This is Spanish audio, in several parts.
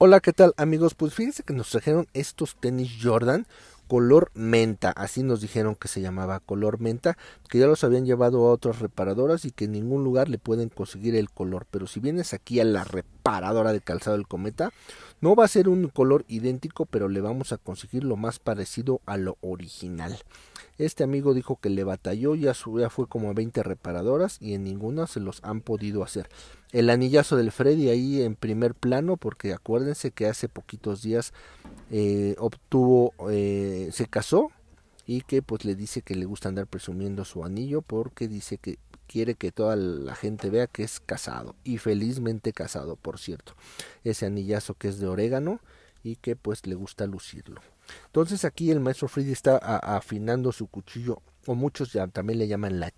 Hola, ¿qué tal amigos? Pues fíjense que nos trajeron estos tenis Jordan color menta, así nos dijeron que se llamaba color menta, que ya los habían llevado a otras reparadoras y que en ningún lugar le pueden conseguir el color, pero si vienes aquí a la reparadora de calzado del cometa, no va a ser un color idéntico, pero le vamos a conseguir lo más parecido a lo original. Este amigo dijo que le batalló, ya, su, fue como a 20 reparadoras y en ninguna se los han podido hacer. El anillazo del Freddy ahí en primer plano, porque acuérdense que hace poquitos días eh, obtuvo, eh, se casó y que pues le dice que le gusta andar presumiendo su anillo porque dice que quiere que toda la gente vea que es casado y felizmente casado, por cierto. Ese anillazo que es de orégano y que pues le gusta lucirlo. Entonces aquí el maestro Freddy está afinando su cuchillo o muchos ya, también le llaman la,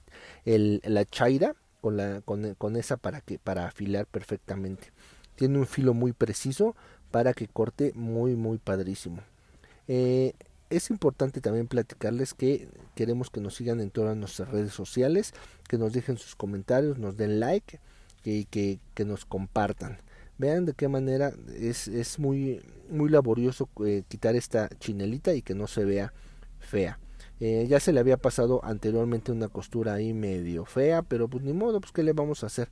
la chaira con, la, con, con esa para, que, para afilar perfectamente. Tiene un filo muy preciso para que corte muy muy padrísimo. Eh, es importante también platicarles que queremos que nos sigan en todas nuestras redes sociales, que nos dejen sus comentarios, nos den like y que, nos compartan. Vean de qué manera es, muy, muy laborioso eh, quitar esta chinelita y que no se vea fea. Eh, ya se le había pasado anteriormente una costura ahí medio fea, pero pues ni modo, pues qué le vamos a hacer.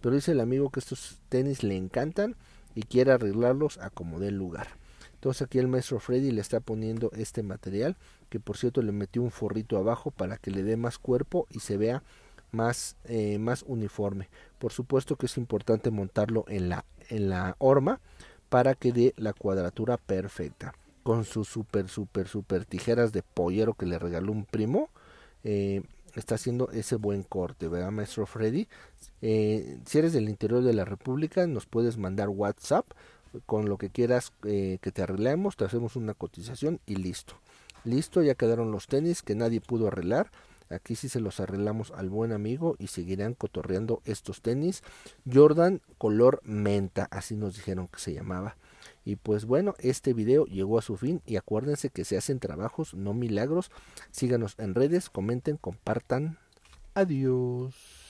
Pero dice el amigo que estos tenis le encantan y quiere arreglarlos a como dé lugar. Entonces aquí el maestro Freddy le está poniendo este material, que por cierto le metió un forrito abajo para que le dé más cuerpo y se vea más, eh, más uniforme. Por supuesto que es importante montarlo en la, en la horma para que dé la cuadratura perfecta. Con sus super, super, super tijeras de pollero que le regaló un primo, eh, está haciendo ese buen corte, ¿verdad, maestro Freddy? Eh, si eres del interior de la República, nos puedes mandar WhatsApp con lo que quieras eh, que te arreglemos, te hacemos una cotización y listo. Listo, ya quedaron los tenis que nadie pudo arreglar. Aquí sí se los arreglamos al buen amigo y seguirán cotorreando estos tenis. Jordan color menta, así nos dijeron que se llamaba. Y pues bueno, este video llegó a su fin y acuérdense que se hacen trabajos, no milagros. Síganos en redes, comenten, compartan. Adiós.